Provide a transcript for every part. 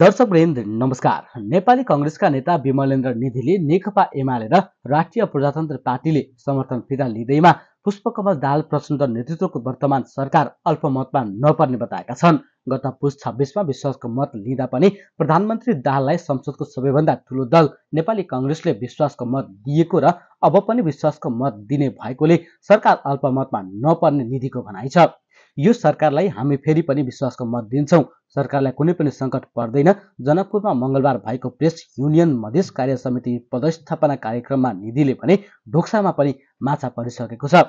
दर्शक वृन्द नमस्कार नेपाली कङ्ग्रेसका नेता विमलेन्द्र निधिले नेकपा एमाले र राष्ट्रिय प्रजातन्त्र पार्टीले समर्थन फिर्ता लिँदैमा पुष्पकमल दाल प्रचण्ड नेतृत्वको वर्तमान सरकार अल्पमतमा नपर्ने बताएका छन् गत पुस छब्बिसमा विश्वासको मत लिँदा पनि प्रधानमन्त्री दाललाई संसदको सबैभन्दा ठुलो दल नेपाली कङ्ग्रेसले विश्वासको मत दिएको र अब पनि विश्वासको मत दिने भएकोले सरकार अल्पमतमा नपर्ने निधिको भनाइ छ यो सरकारलाई हामी फेरि पनि विश्वासको मत दिन्छौँ सरकारलाई कुनै पनि सङ्कट पर्दैन जनकपुरमा मङ्गलबार भएको प्रेस युनियन मधेस कार्य समिति पदस्थापना कार्यक्रममा निधिले भने ढोक्सामा पनि माछा परिसकेको छ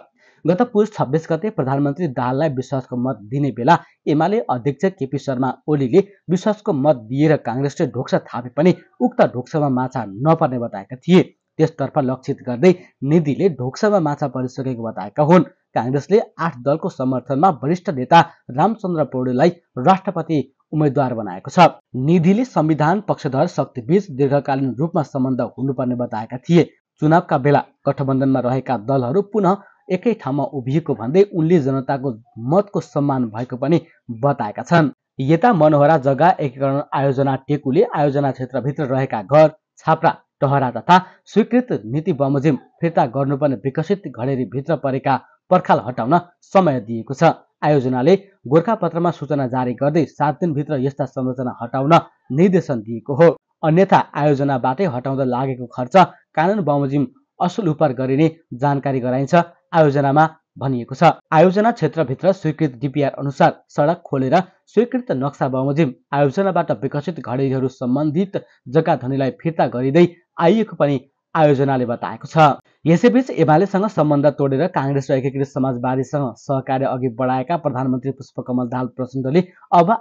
गत पुस छब्बिस गते प्रधानमन्त्री दाहाललाई विश्वासको मत दिने बेला एमाले अध्यक्ष केपी शर्मा ओलीले विश्वासको मत दिएर काङ्ग्रेसले ढोक्सा थापे पनि उक्त ढोक्सामा माछा नपर्ने बताएका थिए त्यसतर्फ लक्षित गर्दै निधिले ढोक्सामा माछा परिसकेको बताएका हुन् काङ्ग्रेसले आठ दलको समर्थनमा वरिष्ठ नेता रामचन्द्र पौडेललाई राष्ट्रपति उम्मेद्वार बनाएको छ निधिले संविधान पक्षधर शक्तिबीच दीर्घकालीन रूपमा सम्बन्ध हुनुपर्ने बताएका थिए चुनावका बेला गठबन्धनमा रहेका दलहरू पुनः एकै ठाउँमा उभिएको भन्दै उनले जनताको मतको सम्मान भएको पनि बताएका छन् यता मनोहरा जग्गा एकीकरण आयोजना टेकुले आयोजना क्षेत्रभित्र रहेका घर छाप्रा टहरा तथा स्वीकृत नीति बमोजिम फिर्ता गर्नुपर्ने विकसित घडेरीभित्र परेका पर्खाल हटाउन समय दिएको छ आयोजनाले गोर्खापत्रमा सूचना जारी गर्दै सात दिनभित्र यस्ता संरचना हटाउन निर्देशन दिएको हो अन्यथा आयोजनाबाटै हटाउँदा लागेको खर्च कानुन बमोजिम असुल उपार गरिने जानकारी गराइन्छ आयोजनामा भनिएको छ आयोजना क्षेत्रभित्र स्वीकृत डिपिआर अनुसार सडक खोलेर स्वीकृत नक्सा बमोजिम आयोजनाबाट विकसित घडेरीहरू सम्बन्धित जग्गा धनीलाई फिर्ता गरिँदै आइएको पनि आयोजनाले बताएको छ यसैबीच एमालेसँग सम्बन्ध तोडेर काङ्ग्रेस र एकीकृत समाजवादीसँग सहकार्य अघि बढाएका प्रधानमन्त्री पुष्पकमल दाल प्रचण्डले अब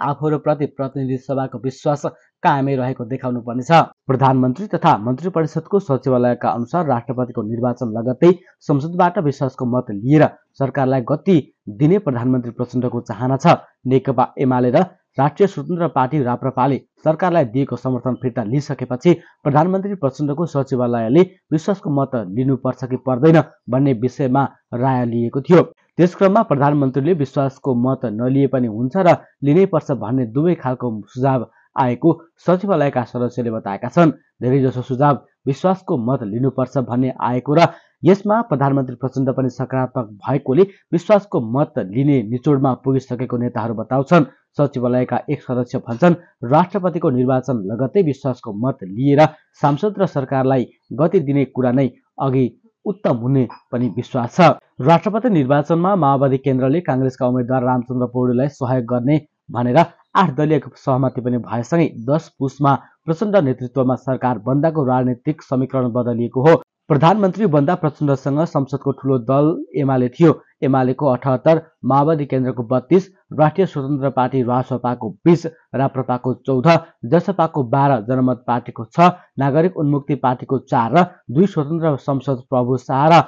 प्रति प्रतिनिधि सभाको विश्वास कायमै रहेको देखाउनु पर्नेछ प्रधानमन्त्री तथा मन्त्री परिषदको सचिवालयका अनुसार राष्ट्रपतिको निर्वाचन लगत्तै संसदबाट विश्वासको मत लिएर सरकारलाई गति दिने प्रधानमन्त्री प्रचण्डको चाहना छ नेकपा एमाले र राष्ट्रिय स्वतन्त्र पार्टी राप्रपाले सरकारलाई दिएको समर्थन फिर्ता लिइसकेपछि प्रधानमन्त्री प्रचण्डको सचिवालयले विश्वासको मत लिनुपर्छ कि पर्दैन भन्ने विषयमा राय लिएको थियो त्यस क्रममा प्रधानमन्त्रीले विश्वासको मत नलिए पनि हुन्छ र लिनै पर्छ भन्ने दुवै खालको सुझाव आएको सचिवालयका सदस्यले बताएका छन् धेरैजसो सुझाव विश्वासको मत लिनुपर्छ भन्ने आएको र यसमा प्रधानमन्त्री प्रचण्ड पनि सकारात्मक भएकोले विश्वासको मत लिने निचोडमा पुगिसकेको नेताहरू बताउँछन् सचिवालयका एक सदस्य भन्छन् राष्ट्रपतिको निर्वाचन लगत्तै विश्वासको मत लिएर सांसद र सरकारलाई गति दिने कुरा नै अघि उत्तम हुने पनि विश्वास छ राष्ट्रपति निर्वाचनमा माओवादी केन्द्रले काङ्ग्रेसका उम्मेद्वार रामचन्द्र पौडेललाई सहयोग गर्ने भनेर आठ दलीय सहमति पनि भएसँगै दस पुसमा प्रचण्ड नेतृत्वमा सरकार बन्दाको राजनीतिक समीकरण बदलिएको हो प्रधानमन्त्री बन्दा प्रचण्डसँग संसदको ठूलो दल एमाले थियो एमालेको अठहत्तर माओवादी केन्द्रको बत्तीस राष्ट्रिय स्वतन्त्र पार्टी रासपाको बिस राप्रपाको चौध जसपाको बाह्र जनमत पार्टीको छ नागरिक उन्मुक्ति पार्टीको चार र दुई स्वतन्त्र संसद प्रभु शाह र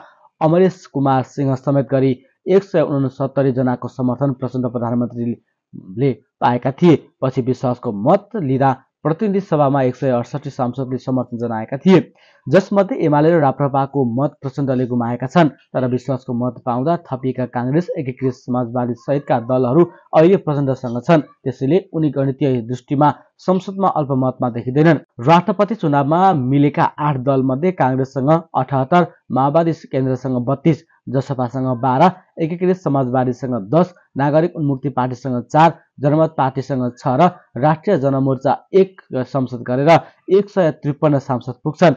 अमरेश कुमार सिंह समेत गरी एक सय उनसत्तरी जनाको समर्थन प्रचण्ड प्रधानमन्त्रीले पाएका थिए पछि विश्वासको मत लिँदा प्रतिनिधि सभामा एक सय अडसठी सांसदले समर्थन जनाएका थिए जसमध्ये एमाले र राप्रपाको मत प्रचण्डले गुमाएका छन् तर विश्वासको मत पाउँदा थपिएका काङ्ग्रेस एकीकृत समाजवादी सहितका दलहरू अहिले प्रचण्डसँग छन् त्यसैले उनी गणितीय दृष्टिमा संसदमा अल्पमतमा देखिँदैनन् राष्ट्रपति चुनावमा मिलेका आठ दलमध्ये काङ्ग्रेससँग अठहत्तर माओवादी केन्द्रसँग बत्तिस जसपासँग बाह्र एकीकृत समाजवादीसँग दस नागरिक उन्मुक्ति पार्टीसँग चार जनमत पार्टीसँग छ र राष्ट्रिय जनमोर्चा एक संसद गरेर एक सय त्रिपन्न सांसद पुग्छन्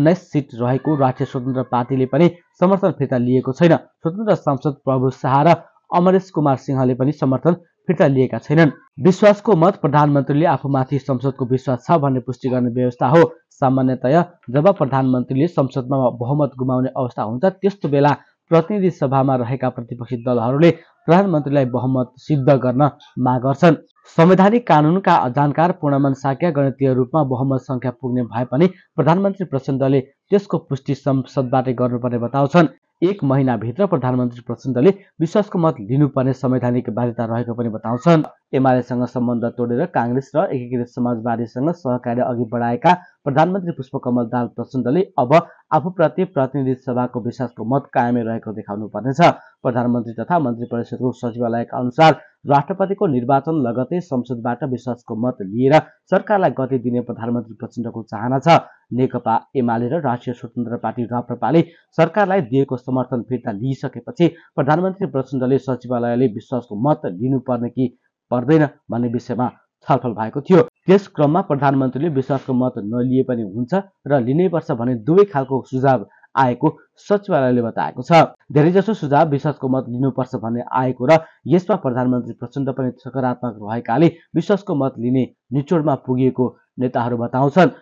उन्नाइस सिट रहेको राष्ट्रिय स्वतन्त्र पार्टीले पनि समर्थन फिर्ता लिएको छैन स्वतन्त्र सांसद प्रभु शाह र अमरेश कुमार सिंहले पनि समर्थन फिर्ता लिएका छैनन् विश्वासको मत प्रधानमन्त्रीले आफूमाथि संसदको विश्वास छ भन्ने पुष्टि गर्ने व्यवस्था हो सामान्यतया जब प्रधानमन्त्रीले संसदमा बहुमत गुमाउने अवस्था हुन्छ त्यस्तो बेला प्रतिनिधि सभामा रहेका प्रतिपक्षी दलहरूले प्रधानमन्त्रीलाई बहुमत सिद्ध गर्न माग गर्छन् संवैधानिक कानुनका जानकार पूर्णमान साक्या गणितीय रूपमा बहुमत सङ्ख्या पुग्ने भए पनि प्रधानमन्त्री प्रचण्डले त्यसको पुष्टि संसदबाटै गर्नुपर्ने बताउँछन् एक महिनाभित्र प्रधानमन्त्री प्रचण्डले विश्वासको मत लिनुपर्ने संवैधानिक बाध्यता रहेको पनि बताउँछन् एमालेसँग सम्बन्ध तोडेर काङ्ग्रेस र एकीकृत समाजवादीसँग सहकार्य अघि बढाएका प्रधानमन्त्री पुष्पकमल दाल प्रचण्डले अब आफूप्रति प्रतिनिधि सभाको विश्वासको मत कायमै रहेको देखाउनु पर्नेछ प्रधानमन्त्री तथा मन्त्री परिषदको सचिवालयका अनुसार राष्ट्रपतिको निर्वाचन लगतै संसदबाट विश्वासको मत लिएर सरकारलाई गति दिने प्रधानमन्त्री प्रचण्डको चाहना छ नेकपा एमाले र राष्ट्रिय स्वतन्त्र पार्टी राप्रपाले सरकारलाई दिएको समर्थन फिर्ता लिइसकेपछि प्रधानमन्त्री प्रचण्डले सचिवालयले विश्वासको मत लिनुपर्ने कि पर्दैन भन्ने विषयमा छलफल भएको थियो त्यस क्रममा प्रधानमन्त्रीले विश्वासको मत नलिए पनि हुन्छ र लिनै पर्छ भने दुवै खालको सुझाव आएको सचिवालयले बताएको छ धेरैजसो सुझाव विश्वासको मत लिनुपर्छ भन्ने आएको र यसमा प्रधानमन्त्री प्रचण्ड पनि सकारात्मक भएकाले विश्वासको मत लिने निचोडमा पुगिएको नेताहरू बताउँछन्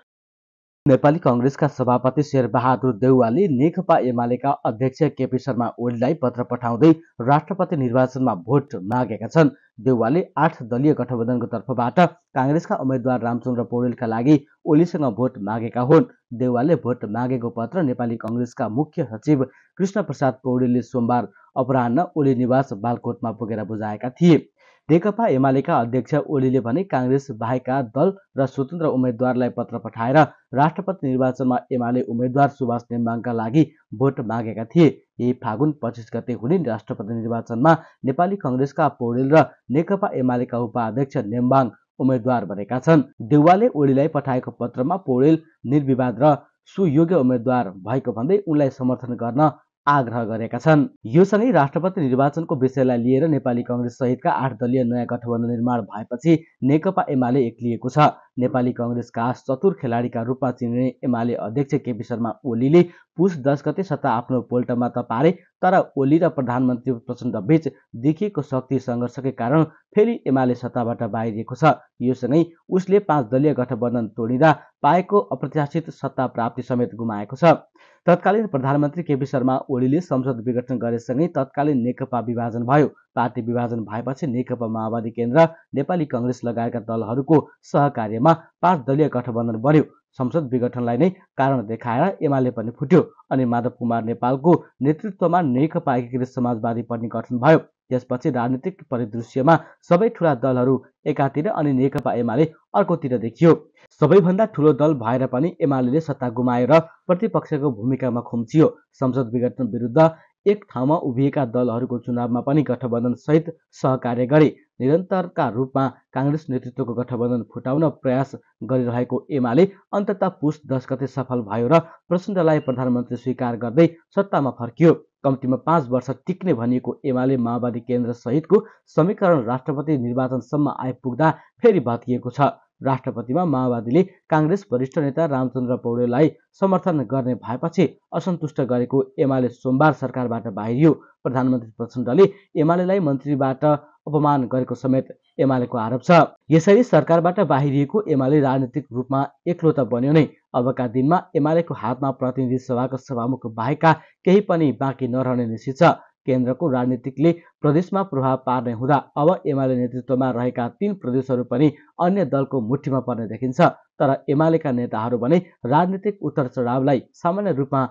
नेपाली कङ्ग्रेसका सभापति शेरबहादुर देउवाले नेकपा एमालेका अध्यक्ष केपी शर्मा ओलीलाई पत्र पठाउँदै राष्ट्रपति निर्वाचनमा भोट मागेका छन् देउवाले आठ दलीय गठबन्धनको तर्फबाट काङ्ग्रेसका उम्मेद्वार रामचन्द्र पौडेलका लागि ओलीसँग भोट मागेका हुन् देउवाले भोट मागेको पत्र नेपाली कङ्ग्रेसका मुख्य सचिव कृष्ण प्रसाद पौडेलले सोमबार अपरान्ह ओली निवास बालकोटमा पुगेर बुझाएका थिए नेकपा एमालेका अध्यक्ष ओलीले भने काङ्ग्रेस बाहेकका दल र स्वतन्त्र उम्मेद्वारलाई पत्र पठाएर राष्ट्रपति निर्वाचनमा एमाले उम्मेद्वार सुभाष नेम्बाङका लागि भोट मागेका थिए यही फागुन पच्चिस गते हुने राष्ट्रपति निर्वाचनमा नेपाली कङ्ग्रेसका पौडेल र नेकपा एमालेका उपाध्यक्ष नेम्बाङ उम्मेद्वार बनेका छन् देउवाले ओलीलाई पठाएको पत्रमा पौडेल निर्विवाद र सुयोग्य उम्मेद्वार भएको भन्दै उनलाई समर्थन गर्न आग्रह गरेका छन् यो सँगै राष्ट्रपति निर्वाचनको विषयलाई लिएर नेपाली कङ्ग्रेस सहितका आठ दलीय नयाँ गठबन्धन निर्माण भएपछि नेकपा एमाले एक्लिएको छ नेपाली कङ्ग्रेसका चतुर खेलाडीका रूपमा चिनिने एमाले अध्यक्ष केपी शर्मा ओलीले पुष दस गते सत्ता आफ्नो पोल्टमा त पारे तर ओली र प्रधानमन्त्री प्रचण्डबीच देखिएको शक्ति सङ्घर्षकै कारण फेरि एमाले सत्ताबाट बाहिरिएको छ योसँगै उसले पाँच दलीय गठबन्धन तोडिँदा पाएको अप्रत्याशित सत्ता प्राप्ति समेत गुमाएको छ तत्कालीन प्रधानमन्त्री केपी शर्मा ओलीले संसद विघटन गरेसँगै तत्कालीन नेकपा विभाजन भयो पार्टी विभाजन भएपछि नेकपा माओवादी केन्द्र नेपाली कङ्ग्रेस लगायतका दलहरूको सहकार्यमा पाँच दलीय गठबन्धन बन्यो संसद विघटनलाई नै कारण देखाएर एमाले पनि फुट्यो अनि माधव कुमार नेपालको नेतृत्वमा नेकपा एकीकृत समाजवादी पनि गठन भयो त्यसपछि राजनीतिक परिदृश्यमा सबै ठुला दलहरू एकातिर अनि नेकपा एमाले अर्कोतिर देखियो सबैभन्दा ठुलो दल भएर पनि एमाले सत्ता गुमाएर प्रतिपक्षको भूमिकामा खुम्चियो संसद विघटन विरुद्ध एक ठाउँमा उभिएका दलहरूको चुनावमा पनि गठबन्धनसहित सहकार्य गरे निरन्तरका रूपमा काङ्ग्रेस नेतृत्वको गठबन्धन फुटाउन प्रयास गरिरहेको एमाले अन्तत पुस दस गते सफल भयो र प्रचण्डलाई प्रधानमन्त्री स्वीकार गर्दै सत्तामा फर्कियो कम्तीमा पाँच वर्ष टिक्ने भनिएको एमाले माओवादी केन्द्रसहितको समीकरण राष्ट्रपति निर्वाचनसम्म आइपुग्दा फेरि भत्किएको छ राष्ट्रपतिमा माओवादीले काङ्ग्रेस वरिष्ठ नेता रामचन्द्र पौडेललाई समर्थन गर्ने भएपछि असन्तुष्ट गरेको एमाले सोमबार सरकारबाट बाहिरियो प्रधानमन्त्री प्रचण्डले एमालेलाई मन्त्रीबाट अपमान गरेको समेत एमालेको आरोप छ यसरी सरकारबाट बाहिरिएको एमाले राजनीतिक रूपमा एक्लो त बन्यो नै अबका दिनमा एमालेको हातमा प्रतिनिधि सभाको सभामुख बाहेकका केही पनि बाँकी नरहने निश्चित छ केन्द्रको राजनीतिकले प्रदेशमा प्रभाव पार्ने हुँदा अब एमाले नेतृत्वमा रहेका तीन प्रदेशहरू पनि अन्य दलको मुठीमा पर्ने देखिन्छ तर एमालेका नेताहरू भने राजनीतिक उतार चढावलाई सामान्य रूपमा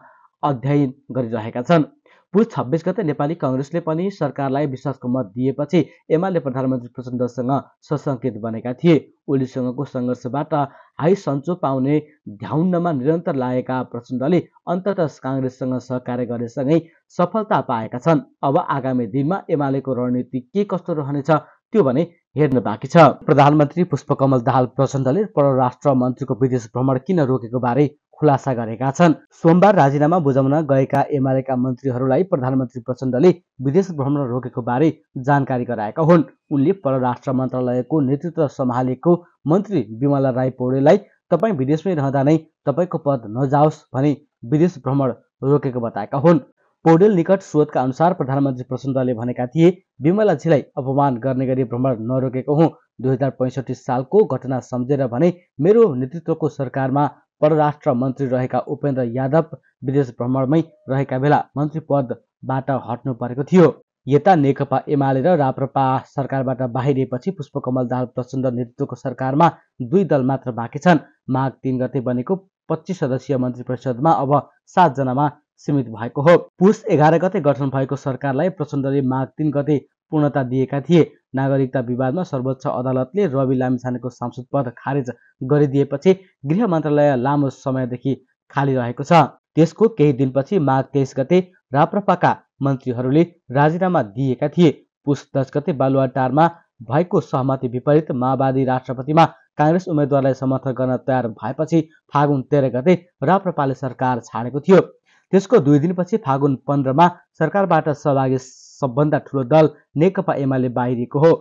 अध्ययन गरिरहेका छन् पुस छब्बिस गते नेपाली कङ्ग्रेसले पनि सरकारलाई विश्वासको मत दिएपछि एमाले प्रधानमन्त्री प्रचण्डसँग सशङ्कित बनेका थिए ओलीसँगको सङ्घर्षबाट हाई सन्चो पाउने ध्याउन्नमा निरन्तर लागेका प्रचण्डले अन्तत काङ्ग्रेससँग सहकार्य गरेसँगै सफलता पाएका छन् अब आगामी दिनमा एमालेको रणनीति के कस्तो रहनेछ त्यो भने हेर्न बाँकी छ प्रधानमन्त्री पुष्पकमल दाहाल प्रचण्डले परराष्ट्र मन्त्रीको विदेश भ्रमण किन रोकेको बारे खुलासा गरेका छन् सोमबार राजीनामा बुझाउन गएका एमालेका मन्त्रीहरूलाई प्रधानमन्त्री प्रचण्डले विदेश भ्रमण रोकेको बारे जानकारी गराएका हुन् उनले परराष्ट्र मन्त्रालयको नेतृत्व सम्हालेको मन्त्री विमला राई पौडेललाई तपाईँ विदेशमै रहँदा नै तपाईँको पद नजाओस् भने विदेश भ्रमण रोकेको बताएका हुन् पौडेल निकट स्रोतका अनुसार प्रधानमन्त्री प्रचण्डले भनेका थिए विमलाजीलाई अपमान गर्ने गरी भ्रमण नरोकेको हुँ दुई हजार पैँसठी सालको घटना सम्झेर भने मेरो नेतृत्वको सरकारमा परराष्ट्र मन्त्री रहेका उपेन्द्र यादव विदेश भ्रमणमै रहेका बेला मन्त्री पदबाट हट्नु परेको थियो यता नेकपा एमाले र राप्रपा सरकारबाट बाहिरिएपछि पुष्पकमल दाहाल प्रचण्ड नेतृत्वको सरकारमा दुई दल मात्र बाँकी छन् माघ तिन गते बनेको पच्चिस सदस्यीय मन्त्री परिषदमा अब सातजनामा सीमित भएको हो पुस एघार गते गठन भएको सरकारलाई प्रचण्डले माघ तिन गते पूर्णता दिएका थिए नागरिकता विवादमा सर्वोच्च अदालतले रवि लामिछानेको सांसद पद खारेज गरिदिएपछि गृह मन्त्रालय लामो समयदेखि खाली रहेको छ त्यसको केही दिनपछि माघ तेइस गते राप्रपाका मन्त्रीहरूले राजीनामा दिएका थिए पुस दस गते बालुवाटारमा भएको सहमति विपरीत माओवादी राष्ट्रपतिमा काङ्ग्रेस उम्मेद्वारलाई समर्थन गर्न तयार भएपछि फागुन तेह्र गते राप्रपाले सरकार छाडेको थियो त्यसको दुई दिनपछि फागुन पन्ध्रमा सरकारबाट सहभागी सबभन्दा ठुलो दल नेकपा एमाले बाहिरिएको हो